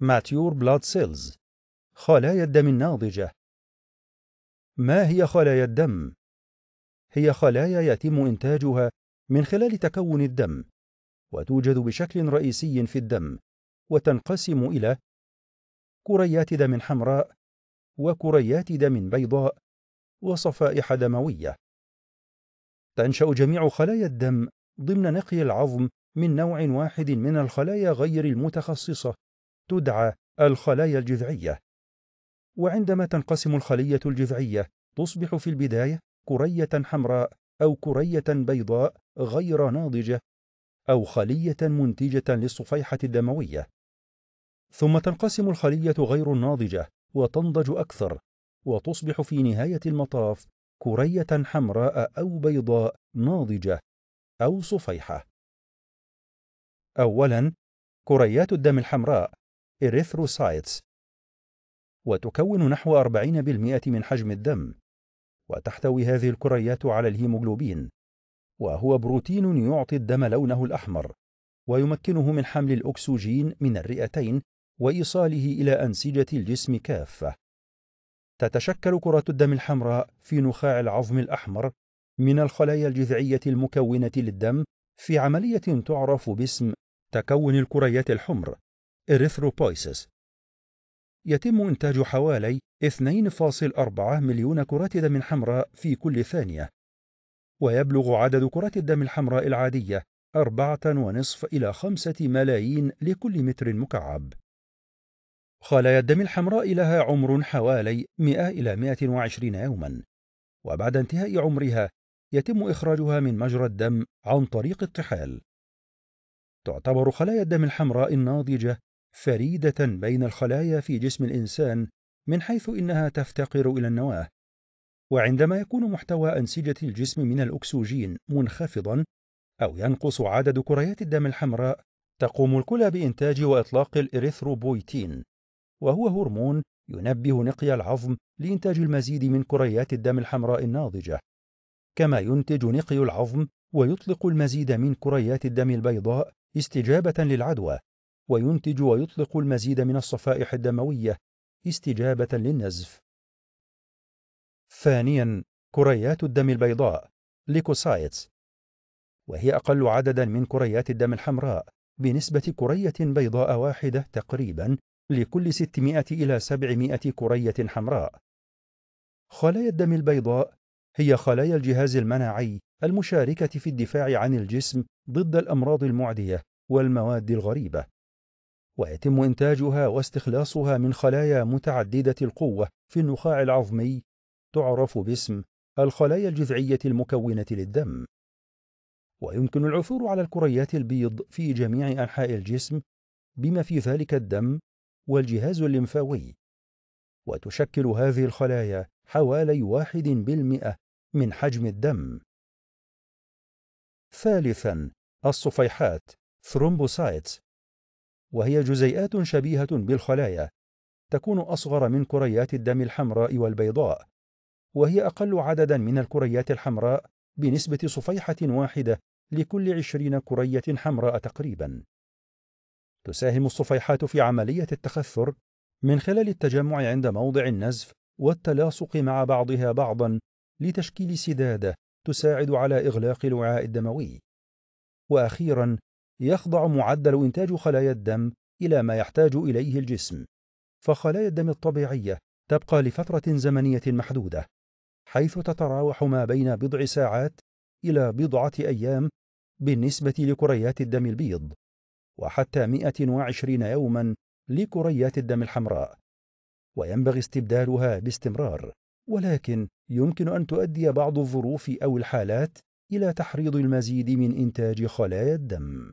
ماتيور بلاد سيلز خلايا الدم الناضجة ما هي خلايا الدم؟ هي خلايا يتم إنتاجها من خلال تكون الدم وتوجد بشكل رئيسي في الدم وتنقسم إلى كريات دم حمراء وكريات دم بيضاء وصفائح دموية تنشأ جميع خلايا الدم ضمن نقي العظم من نوع واحد من الخلايا غير المتخصصة تدعى الخلايا الجذعية وعندما تنقسم الخلية الجذعية تصبح في البداية كرية حمراء أو كرية بيضاء غير ناضجة أو خلية منتجة للصفيحة الدموية ثم تنقسم الخلية غير الناضجة وتنضج أكثر وتصبح في نهاية المطاف كرية حمراء أو بيضاء ناضجة أو صفيحة أولاً كريات الدم الحمراء إريثروسايتس وتكون نحو 40% من حجم الدم وتحتوي هذه الكريات على الهيموغلوبين وهو بروتين يعطي الدم لونه الأحمر ويمكنه من حمل الأكسجين من الرئتين وإيصاله إلى أنسجة الجسم كافة تتشكل كرة الدم الحمراء في نخاع العظم الأحمر من الخلايا الجذعية المكونة للدم في عملية تعرف باسم تكون الكريات الحمر إريثروبويسس يتم إنتاج حوالي 2.4 مليون كرة دم حمراء في كل ثانية ويبلغ عدد كرات الدم الحمراء العادية 4.5 إلى 5 ملايين لكل متر مكعب خلايا الدم الحمراء لها عمر حوالي 100 إلى 120 يوما وبعد انتهاء عمرها يتم إخراجها من مجرى الدم عن طريق الطحال تعتبر خلايا الدم الحمراء الناضجة فريدة بين الخلايا في جسم الإنسان من حيث إنها تفتقر إلى النواة وعندما يكون محتوى أنسجة الجسم من الأكسجين منخفضا أو ينقص عدد كريات الدم الحمراء تقوم الكلى بإنتاج وإطلاق الإريثروبويتين وهو هرمون ينبه نقي العظم لإنتاج المزيد من كريات الدم الحمراء الناضجة كما ينتج نقي العظم ويطلق المزيد من كريات الدم البيضاء استجابة للعدوى وينتج ويطلق المزيد من الصفائح الدموية استجابة للنزف. ثانياً كريات الدم البيضاء ليكوسايتس وهي أقل عدداً من كريات الدم الحمراء بنسبة كرية بيضاء واحدة تقريباً لكل 600 إلى 700 كرية حمراء. خلايا الدم البيضاء هي خلايا الجهاز المناعي المشاركة في الدفاع عن الجسم ضد الأمراض المعدية والمواد الغريبة. ويتم إنتاجها واستخلاصها من خلايا متعددة القوة في النخاع العظمي تعرف باسم الخلايا الجذعية المكونة للدم ويمكن العثور على الكريات البيض في جميع أنحاء الجسم بما في ذلك الدم والجهاز الليمفاوي وتشكل هذه الخلايا حوالي واحد بالمئة من حجم الدم ثالثا الصفيحات ثرومبوسايتس وهي جزيئات شبيهة بالخلايا تكون أصغر من كريات الدم الحمراء والبيضاء وهي أقل عددا من الكريات الحمراء بنسبة صفيحة واحدة لكل عشرين كرية حمراء تقريبا تساهم الصفيحات في عملية التخثر من خلال التجمع عند موضع النزف والتلاصق مع بعضها بعضا لتشكيل سدادة تساعد على إغلاق الوعاء الدموي وأخيرا يخضع معدل إنتاج خلايا الدم إلى ما يحتاج إليه الجسم فخلايا الدم الطبيعية تبقى لفترة زمنية محدودة حيث تتراوح ما بين بضع ساعات إلى بضعة أيام بالنسبة لكريات الدم البيض وحتى 120 يوما لكريات الدم الحمراء وينبغي استبدالها باستمرار ولكن يمكن أن تؤدي بعض الظروف أو الحالات إلى تحريض المزيد من إنتاج خلايا الدم